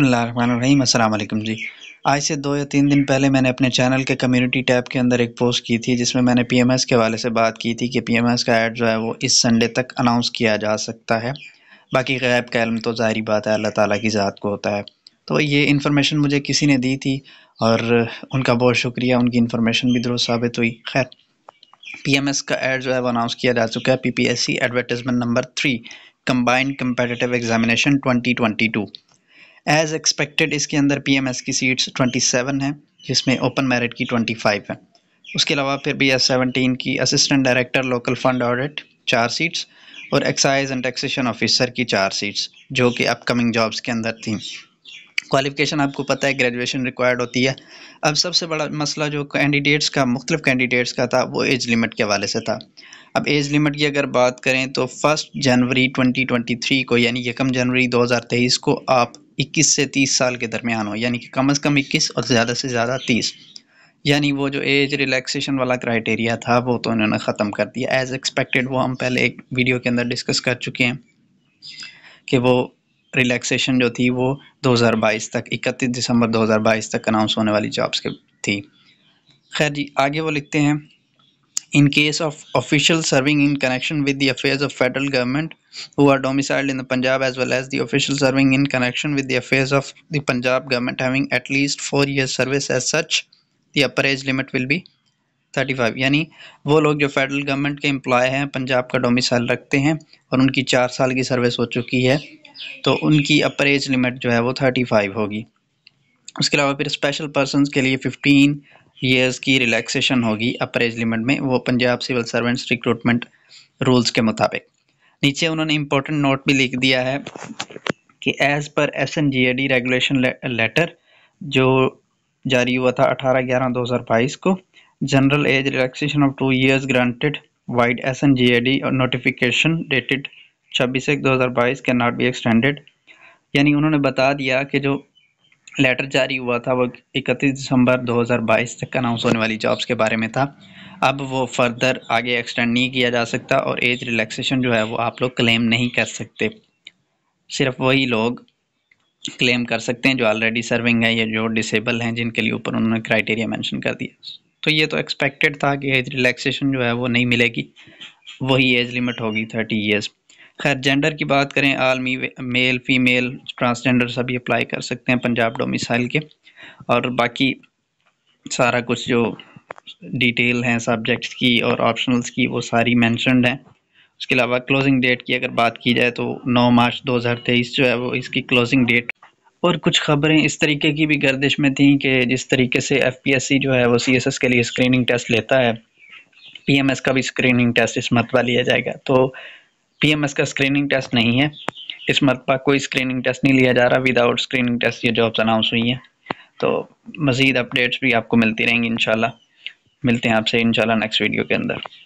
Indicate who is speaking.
Speaker 1: रहीम अस्सलाम वालेकुम जी आज से दो या तीन दिन पहले मैंने अपने चैनल के कम्युनिटी टैब के अंदर एक पोस्ट की थी जिसमें मैंने पीएमएस के वाले से बात की थी कि पीएमएस का ऐड जो है वो इस संडे तक अनाउंस किया जा सकता है बाकी गैब का इलम तो ज़ाहरी बात है अल्लाह ताला की ज़ात को होता है तो ये इन्फॉर्मेशन मुझे किसी ने दी थी और उनका बहुत शुक्रिया उनकी इन्फॉर्मेशन भी दुरुस्त साबित हुई खैर एस का एड जो है वो अनाउंस किया जा चुका है C advertisement number three combined competitive examination twenty age expected इसके अंदर पीएमएस की सीट्स 27 है जिसमें ओपन मेरिट की 25 है उसके अलावा फिर बी एस सेवनटीन की assistant director local fund audit चार सीट्स और एक्साइज एंड टैक्सेशन ऑफिसर की चार सीट्स जो कि अपकमिंग जॉब्स के अंदर थी क्वालिफ़िकेशन आपको पता है ग्रेजुएशन रिक्वायर्ड होती है अब सबसे बड़ा मसला जो कैंडिडेट्स का मुख्तलिफ कैंडिडेट्स का था वो एज लिमिट के हवाले से था अब एज लिमिट की अगर बात करें तो फर्स्ट जनवरी 2023 को यानी यकम जनवरी 2023 को आप 21 से 30 साल के दरमियान हो यानी कि कम से कम 21 और ज़्यादा से ज़्यादा 30 यानी वो जो एज रिलैक्सेशन वाला क्राइटेरिया था वो तो इन्होंने ख़त्म कर दिया एज़ एक्सपेक्टेड वो हम पहले एक वीडियो के अंदर डिस्कस कर चुके हैं कि वो रिलैक्सेशन जो थी वो 2022 तक 31 दिसंबर 2022 तक अनाउंस होने वाली जॉब्स की थी खैर जी आगे वो लिखते हैं in case of official serving in connection with the affairs of federal government who are domiciled in the Punjab as well as the official serving in connection with the affairs of the Punjab government having at least 4 years service as such the upper age limit will be 35 यानी वो लोग जो federal government के employ हैं पंजाब का domicile रखते हैं और उनकी चार साल की सर्विस हो चुकी है तो उनकी अपर एज लिमिट जो है वो 35 होगी उसके अलावा फिर स्पेशल पर्सन के लिए 15 ईयर्स की रिलैक्सेशन होगी एज लिमिट में वो Punjab civil servants recruitment rules के मुताबिक नीचे उन्होंने इम्पोर्टेंट नोट भी लिख दिया है कि as per S N G A D regulation letter जो जारी हुआ था अठारह ग्यारह दो हज़ार बाईस को general age relaxation of two years granted vide S N G A D notification dated छब्बीस एक दो हज़ार बाईस कैन नॉट बी एक्सटेंडेड यानी उन्होंने बता दिया कि जो लेटर जारी हुआ था वो 31 दिसंबर 2022 तक अनाउंस होने वाली जॉब्स के बारे में था अब वो फर्दर आगे एक्सटेंड नहीं किया जा सकता और एज रिलैक्सेशन जो है वो आप लोग क्लेम नहीं कर सकते सिर्फ वही लोग क्लेम कर सकते हैं जो ऑलरेडी सर्विंग है या जो डिसेबल हैं जिनके लिए ऊपर उन्होंने क्राइटेरिया मैंशन कर दिया तो ये तो एक्सपेक्टेड था कि एज रिलैक्सेशन जो है वो नहीं मिलेगी वही एज लिमिट होगी थर्टी ईयर्स खैर जेंडर की बात करें आलमी मेल फीमेल ट्रांसजेंडर सभी अप्लाई कर सकते हैं पंजाब डोमिसाइल के और बाकी सारा कुछ जो डिटेल हैं सब्जेक्ट्स की और ऑप्शनल्स की वो सारी मैंशनड हैं उसके अलावा क्लोजिंग डेट की अगर बात की जाए तो 9 मार्च 2023 जो है वो इसकी क्लोजिंग डेट और कुछ खबरें इस तरीके की भी गर्दिश में थी कि जिस तरीके से एफपीएससी जो है वो सीएसएस के लिए स्क्रीनिंग टेस्ट लेता है पीएमएस का भी स्क्रीनिंग टेस्ट इस मत लिया जाएगा तो पीएमएस का स्क्रीनिंग टेस्ट नहीं है इस मरतबा कोई स्क्रीनिंग टेस्ट नहीं लिया जा रहा विदाउट स्क्रीनिंग टेस्ट ये जॉब्स अनाउंस हुई हैं तो मज़ीद अपडेट्स भी आपको मिलती रहेंगी इन मिलते हैं आपसे इन नेक्स्ट वीडियो के अंदर